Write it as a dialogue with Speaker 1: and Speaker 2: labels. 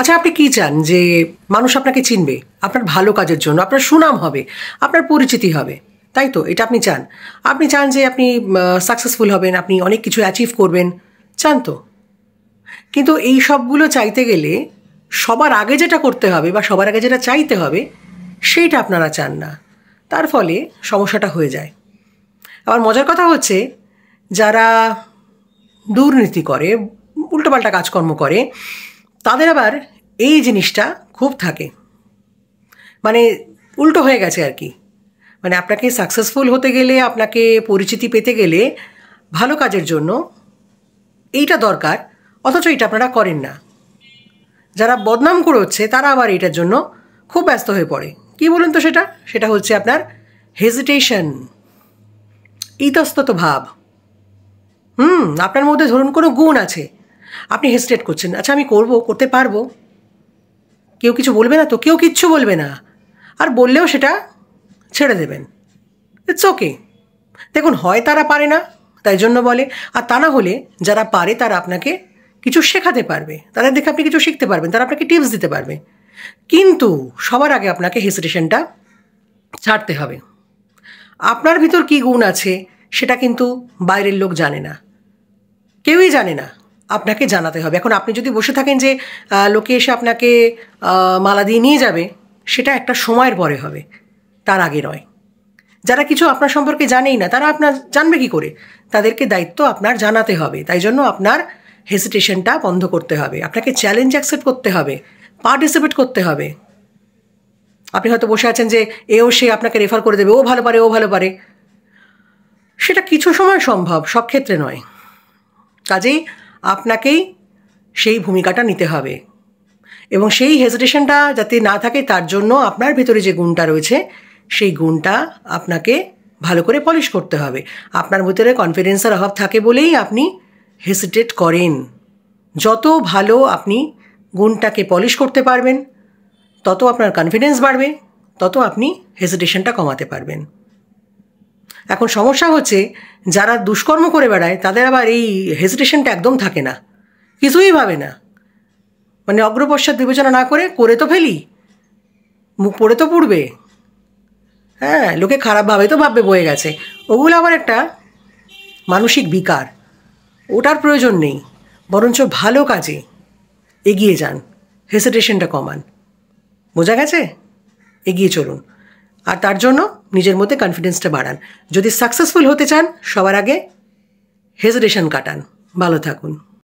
Speaker 1: আচ্ছা আপনি কি চান যে মানুষ আপনাকে চিনবে আপনার ভালো কাজের জন্য আপনার সুনাম হবে আপনার পরিচিতি হবে তাই তো এটা আপনি চান আপনি চান যে আপনি সাকসেসফুল হবেন আপনি অনেক কিছু অ্যাচিভ করবেন চান তো কিন্তু এই সবগুলো চাইতে গেলে সবার আগে যেটা করতে হবে বা সবার আগে যেটা চাইতে হবে সেইটা আপনারা চান না তার ফলে সমস্যাটা হয়ে যায় আবার মজার কথা হচ্ছে যারা দুর্নীতি করে উল্টোপাল্টা কাজকর্ম করে তাদের আবার এই জিনিসটা খুব থাকে মানে উল্টো হয়ে গেছে আর কি মানে আপনাকে সাকসেসফুল হতে গেলে আপনাকে পরিচিতি পেতে গেলে ভালো কাজের জন্য এইটা দরকার অথচ এটা আপনারা করেন না যারা বদনাম করছে তারা আবার এটার জন্য খুব ব্যস্ত হয়ে পড়ে কি বলুন তো সেটা সেটা হচ্ছে আপনার হেজিটেশন ইতস্তত ভাব হুম আপনার মধ্যে ধরুন কোনো গুণ আছে আপনি হেসিটেট করছেন আচ্ছা আমি করব করতে পারবো কেউ কিছু বলবে না তো কেউ কিচ্ছু বলবে না আর বললেও সেটা ছেড়ে দেবেন ইটস ওকে দেখুন হয় তারা পারে না তাই জন্য বলে আর তা না হলে যারা পারে তারা আপনাকে কিছু শেখাতে পারবে তাদের দেখে আপনি কিছু শিখতে পারবেন তারা আপনাকে টিপস দিতে পারবে কিন্তু সবার আগে আপনাকে হেসিটেশনটা ছাড়তে হবে আপনার ভিতর কী গুণ আছে সেটা কিন্তু বাইরের লোক জানে না কেউই জানে না আপনাকে জানাতে হবে এখন আপনি যদি বসে থাকেন যে লোকে এসে আপনাকে মালা দিয়ে নিয়ে যাবে সেটা একটা সময়ের পরে হবে তার আগে নয় যারা কিছু আপনার সম্পর্কে জানেই না তারা আপনার জানবে কি করে তাদেরকে দায়িত্ব আপনার জানাতে হবে তাই জন্য আপনার হেসিটেশনটা বন্ধ করতে হবে আপনাকে চ্যালেঞ্জ অ্যাকসেপ্ট করতে হবে পার্টিসিপেট করতে হবে আপনি হয়তো বসে আছেন যে এও সে আপনাকে রেফার করে দেবে ও ভালো পারে ও ভালো পারে সেটা কিছু সময় সম্ভব সব ক্ষেত্রে নয় কাজেই আপনাকেই সেই ভূমিকাটা নিতে হবে এবং সেই হেজিটেশনটা যাতে না থাকে তার জন্য আপনার ভেতরে যে গুণটা রয়েছে সেই গুণটা আপনাকে ভালো করে পলিশ করতে হবে আপনার ভিতরে কনফিডেন্সের অভাব থাকে বলেই আপনি হেসিটেট করেন যত ভালো আপনি গুণটাকে পলিশ করতে পারবেন তত আপনার কনফিডেন্স বাড়বে তত আপনি হেজিটেশনটা কমাতে পারবেন এখন সমস্যা হচ্ছে যারা দুষ্কর্ম করে বেড়ায় তাদের আবার এই হেজিটেশনটা একদম থাকে না কিছুই ভাবে না মানে অগ্রপশ্চাৎ বিবেচনা না করে করে তো ফেলি মুখ পড়ে তো পড়বে হ্যাঁ লোকে খারাপভাবে তো ভাববে বয়ে গেছে ওগুলো আবার একটা মানসিক বিকার ওটার প্রয়োজন নেই বরঞ্চ ভালো কাজে এগিয়ে যান হেসিটেশনটা কমান বোঝা গেছে এগিয়ে চলুন আর তার জন্য নিজের মধ্যে কনফিডেন্সটা বাড়ান যদি সাকসেসফুল হতে চান সবার আগে হেজিটেশন কাটান ভালো থাকুন